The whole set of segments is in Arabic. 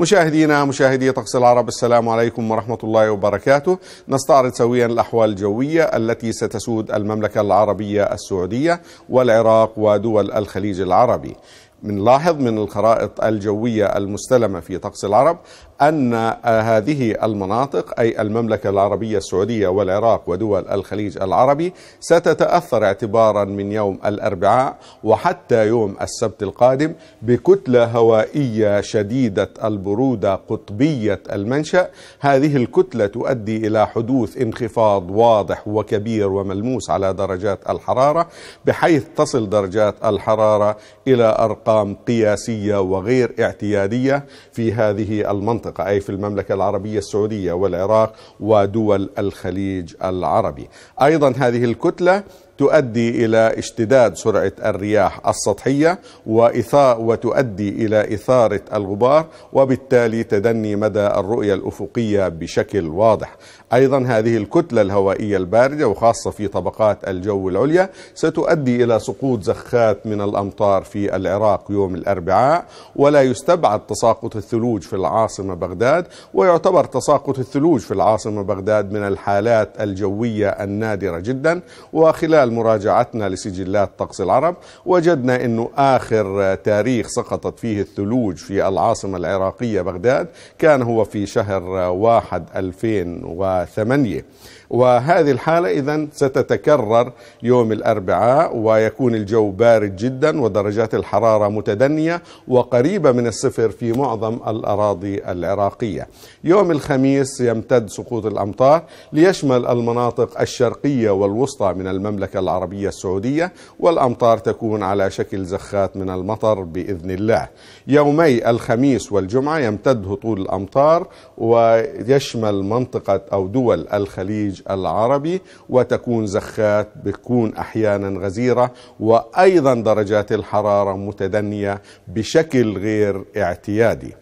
مشاهدينا مشاهدي طقس العرب السلام عليكم ورحمة الله وبركاته نستعرض سويا الأحوال الجوية التي ستسود المملكة العربية السعودية والعراق ودول الخليج العربي بنلاحظ من الخرائط الجوية المستلمة في طقس العرب أن آه، هذه المناطق أي المملكة العربية السعودية والعراق ودول الخليج العربي ستتأثر اعتبارا من يوم الأربعاء وحتى يوم السبت القادم بكتلة هوائية شديدة البرودة قطبية المنشأ هذه الكتلة تؤدي إلى حدوث انخفاض واضح وكبير وملموس على درجات الحرارة بحيث تصل درجات الحرارة إلى أرقام أرقام قياسية وغير اعتيادية في هذه المنطقة أي في المملكة العربية السعودية والعراق ودول الخليج العربي أيضا هذه الكتلة تؤدي إلى اشتداد سرعة الرياح السطحية وتؤدي إلى إثارة الغبار وبالتالي تدني مدى الرؤية الأفقية بشكل واضح أيضا هذه الكتلة الهوائية الباردة وخاصة في طبقات الجو العليا ستؤدي إلى سقوط زخات من الأمطار في العراق يوم الأربعاء ولا يستبعد تساقط الثلوج في العاصمة بغداد ويعتبر تساقط الثلوج في العاصمة بغداد من الحالات الجوية النادرة جدا وخلال خلال مراجعتنا لسجلات طقس العرب وجدنا أنه آخر تاريخ سقطت فيه الثلوج في العاصمة العراقية بغداد كان هو في شهر واحد 2008 وهذه الحالة إذا ستتكرر يوم الأربعاء ويكون الجو بارد جدا ودرجات الحرارة متدنية وقريبة من الصفر في معظم الأراضي العراقية يوم الخميس يمتد سقوط الأمطار ليشمل المناطق الشرقية والوسطى من المملكة العربية السعودية والأمطار تكون على شكل زخات من المطر بإذن الله يومي الخميس والجمعة يمتد هطول الأمطار ويشمل منطقة أو دول الخليج العربي وتكون زخات بتكون أحيانا غزيرة وأيضا درجات الحرارة متدنية بشكل غير اعتيادي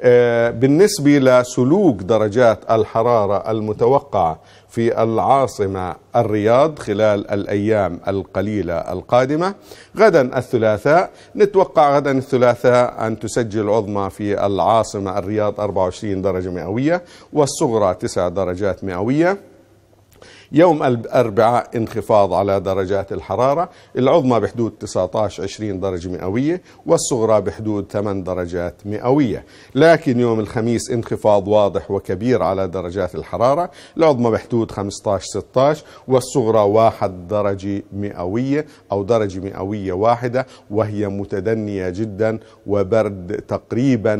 آه، بالنسبة لسلوك درجات الحرارة المتوقعة في العاصمة الرياض خلال الأيام القليلة القادمة غدا الثلاثاء نتوقع غدا الثلاثاء أن تسجل عظمى في العاصمة الرياض 24 درجة مئوية والصغرى 9 درجات مئوية يوم الأربعاء انخفاض على درجات الحرارة العظمى بحدود 19-20 درجة مئوية والصغرى بحدود 8 درجات مئوية لكن يوم الخميس انخفاض واضح وكبير على درجات الحرارة العظمى بحدود 15-16 والصغرى 1 درجة مئوية أو درجة مئوية واحدة وهي متدنية جدا وبرد تقريبا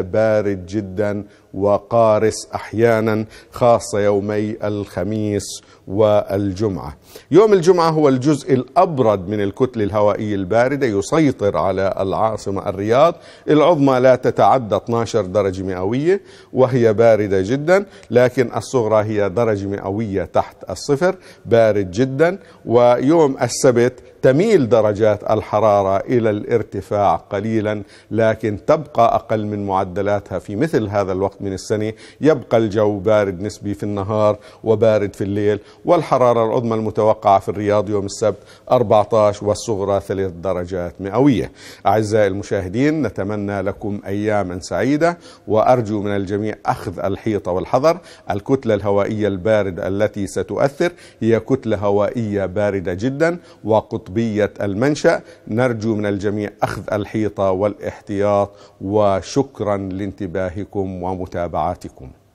بارد جدا وقارس احيانا خاصه يومي الخميس والجمعة يوم الجمعة هو الجزء الأبرد من الكتل الهوائية الباردة يسيطر على العاصمة الرياض العظمى لا تتعدى 12 درجة مئوية وهي باردة جدا لكن الصغرى هي درجة مئوية تحت الصفر بارد جدا ويوم السبت تميل درجات الحرارة إلى الارتفاع قليلا لكن تبقى أقل من معدلاتها في مثل هذا الوقت من السنة يبقى الجو بارد نسبي في النهار وبارد في الليل والحرارة العظمى المتوقعة في الرياض يوم السبت 14 والصغرى ثلاث درجات مئوية أعزائي المشاهدين نتمنى لكم أياما سعيدة وأرجو من الجميع أخذ الحيطة والحذر الكتلة الهوائية الباردة التي ستؤثر هي كتلة هوائية باردة جدا وقطب قطبية المنشأ نرجو من الجميع أخذ الحيطة والاحتياط وشكرا لانتباهكم ومتابعتكم